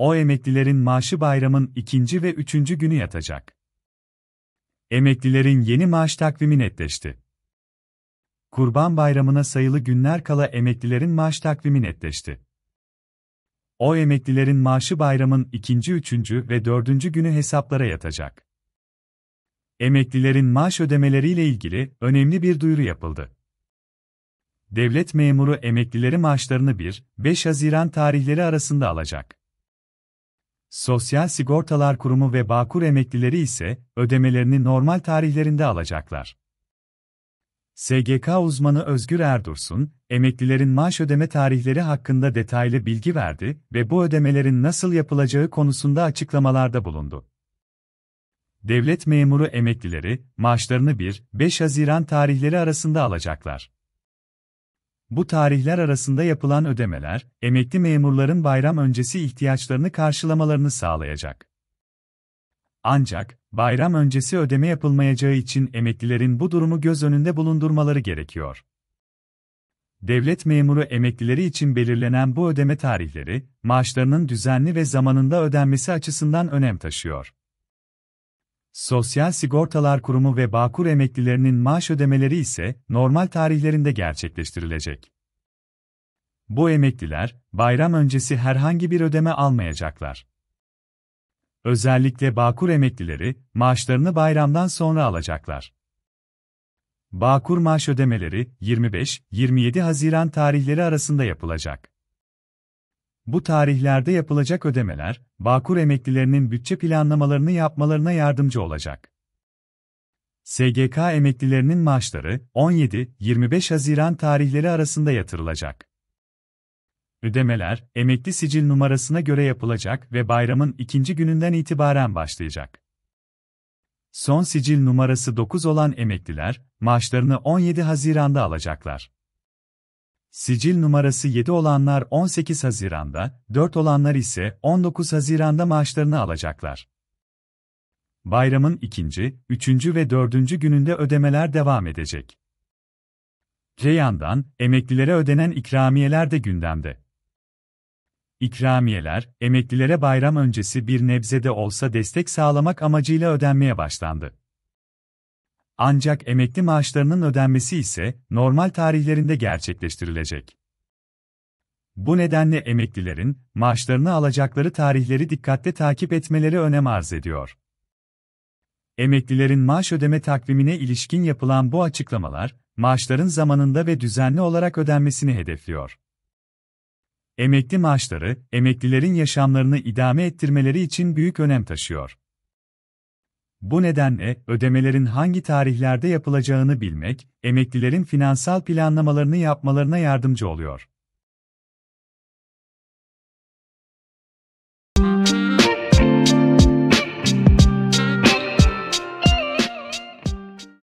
O emeklilerin maaşı bayramın ikinci ve üçüncü günü yatacak. Emeklilerin yeni maaş takvimi netleşti. Kurban Bayramı'na sayılı günler kala emeklilerin maaş takvimi netleşti. O emeklilerin maaşı bayramın ikinci, üçüncü ve dördüncü günü hesaplara yatacak. Emeklilerin maaş ödemeleriyle ilgili önemli bir duyuru yapıldı. Devlet memuru emeklileri maaşlarını 1-5 Haziran tarihleri arasında alacak. Sosyal Sigortalar Kurumu ve Bağkur emeklileri ise ödemelerini normal tarihlerinde alacaklar. SGK uzmanı Özgür Erdursun, emeklilerin maaş ödeme tarihleri hakkında detaylı bilgi verdi ve bu ödemelerin nasıl yapılacağı konusunda açıklamalarda bulundu. Devlet memuru emeklileri maaşlarını 1-5 Haziran tarihleri arasında alacaklar. Bu tarihler arasında yapılan ödemeler, emekli memurların bayram öncesi ihtiyaçlarını karşılamalarını sağlayacak. Ancak, bayram öncesi ödeme yapılmayacağı için emeklilerin bu durumu göz önünde bulundurmaları gerekiyor. Devlet memuru emeklileri için belirlenen bu ödeme tarihleri, maaşlarının düzenli ve zamanında ödenmesi açısından önem taşıyor. Sosyal Sigortalar Kurumu ve Bağkur emeklilerinin maaş ödemeleri ise normal tarihlerinde gerçekleştirilecek. Bu emekliler bayram öncesi herhangi bir ödeme almayacaklar. Özellikle Bağkur emeklileri maaşlarını bayramdan sonra alacaklar. Bağkur maaş ödemeleri 25-27 Haziran tarihleri arasında yapılacak. Bu tarihlerde yapılacak ödemeler, Bağkur emeklilerinin bütçe planlamalarını yapmalarına yardımcı olacak. SGK emeklilerinin maaşları 17-25 Haziran tarihleri arasında yatırılacak. Ödemeler, emekli sicil numarasına göre yapılacak ve bayramın ikinci gününden itibaren başlayacak. Son sicil numarası 9 olan emekliler, maaşlarını 17 Haziran'da alacaklar. Sicil numarası 7 olanlar 18 Haziran'da, 4 olanlar ise 19 Haziran'da maaşlarını alacaklar. Bayramın ikinci, üçüncü ve dördüncü gününde ödemeler devam edecek. Ceyhan'dan, emeklilere ödenen ikramiyeler de gündemde. İkramiyeler, emeklilere bayram öncesi bir nebzede olsa destek sağlamak amacıyla ödenmeye başlandı. Ancak emekli maaşlarının ödenmesi ise normal tarihlerinde gerçekleştirilecek. Bu nedenle emeklilerin maaşlarını alacakları tarihleri dikkatle takip etmeleri önem arz ediyor. Emeklilerin maaş ödeme takvimine ilişkin yapılan bu açıklamalar, maaşların zamanında ve düzenli olarak ödenmesini hedefliyor. Emekli maaşları, emeklilerin yaşamlarını idame ettirmeleri için büyük önem taşıyor. Bu nedenle ödemelerin hangi tarihlerde yapılacağını bilmek, emeklilerin finansal planlamalarını yapmalarına yardımcı oluyor.